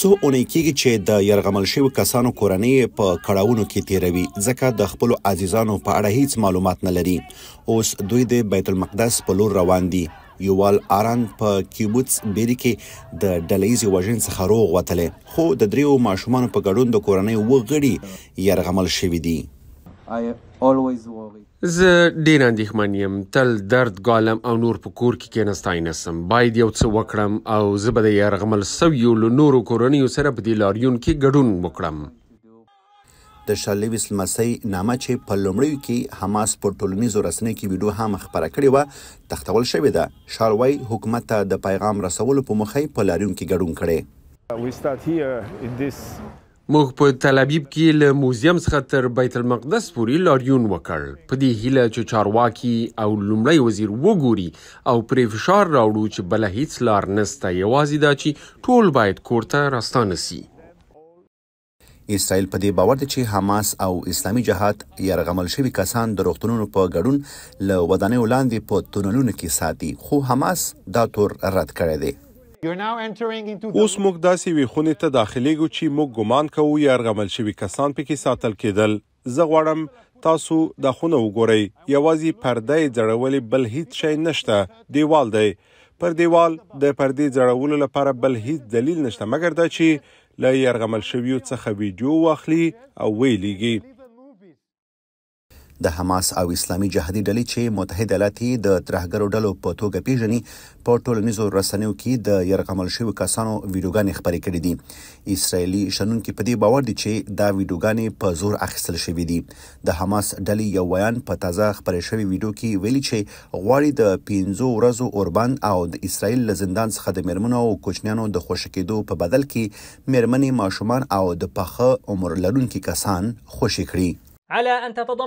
څو اونۍ کېږي چې د يرغمل شوی کسانو کورنۍ په کړهونو کې تیروي ځکه د خپل عزیزانو په اړه هیڅ معلومات نه لري اوس دوی د بیت المقدس په لور روان دي یوال آران په کیبوتس بیری کې د ډلېز وژن څخه روغ وتلې خو د دریو ماشومان په ګډون د کورنۍ وغړي يرغمل شوی دي زه ډیر اندېښمن یم تل درد ګالم او نور په کور کې کېنستای نه سم باید یو څه وکړم او زه به د يرغمل سویو له نورو کورنیو سره په دې لاریون کې ګډون وکړم د شالیویس لمسی نامه چې په لومړیو کې حماس په ټولنیزو رسنیو کې ویډیو هم خبره کړې و تختول شوې ده شاروي حکومت ته د پیغام رسولو په مخه په لاریون کې ګډون کړي موږ په تلابیب کې له موزیم څخه تر بیت المقدس پورې لاریون وکړ په دې هیله چې چارواکي او لومړی وزیر وګوري او پرې فشار راوړو چې بل هیڅ لار نسته یوازې دا چې ټول باید کورته راستانه شي اسرائیل په دې باور دی چې حماس او اسلامي جهاد يرغمل شوی کسان د روغتونونو په ګډون له ودانې ولاندې په تونلونو کې ساتي خو حماس دا تور رد کړی دی اوس موږ داسې وی خونې ته داخليږو چې موږ ګمان کوو یا ارغمل شوی کسان پکې ساتل کېدل زه غواړم تاسو د خونه وګورئ یوازې پرده ځړولې بل هیڅ شی نشته دیوال دی پر دیوال د پردې ځړولو لپاره بل هیڅ دلیل نشته مګر دا چې لای ارغمل شویو څخه ویډیو واخلي او ویلېږي د حماس او اسلامي جهادي ډلې چې متحد ایالات د ترهګرو ډلو په توګه پیژني په ټولنیزو رسنیو کې د يرغمل شوی کسانو ویډیوګانې خبرې کړې دي اسرایلی شنونکي په دې باور دي چې دا ویډیوګانې په زور اخیستل شوې دي د حماس ډلې یو بیان په تازه خبرې شوی ویډیو کې ویلي چې غواړي د 15 ورځو اوربند او د اسرایل له زندان څخه د مرمنو او کوچنیانو د خوشکېدو په بدل کې مرمنې ماشومان او د پخه عمر لرونکي کسان خوشی کړي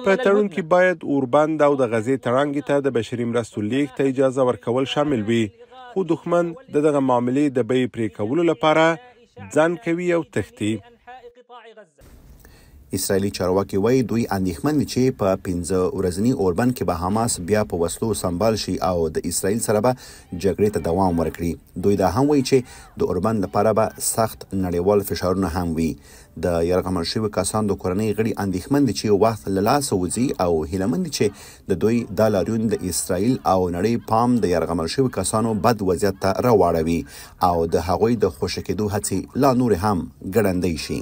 په تړون کې باید اوربند او د غزې ترانګې ته د بشري مرستو لیږد ته اجازه ورکول شامل وي خو دښمن د دغه معاملې د بیې پرې کولو لپاره ځان کوي او تښتي اسرایلی چارواکي وایي دوی اندېښمن چې په 15 ورځني اوربند کې به حماس بیا په وسلو سمبال شي او د اسرایل سره به جګړې ته دوام ورکړي دوی دا هم وایي چې د اوربند لپاره به سخت نړیوال فشارونه هم وي د یرغمل شوی کسان د کورنۍ غړي اندېښمن دي چې وخت له لاسه وځي او هیلمن دي چې د دوی د لاریون د اسرایل او نړۍ پام د یرغمل شوی کسانو بد وضعیت ته راوړوي او د هغوی د خوشکېدو هڅې لا نور هم ګړندۍ شي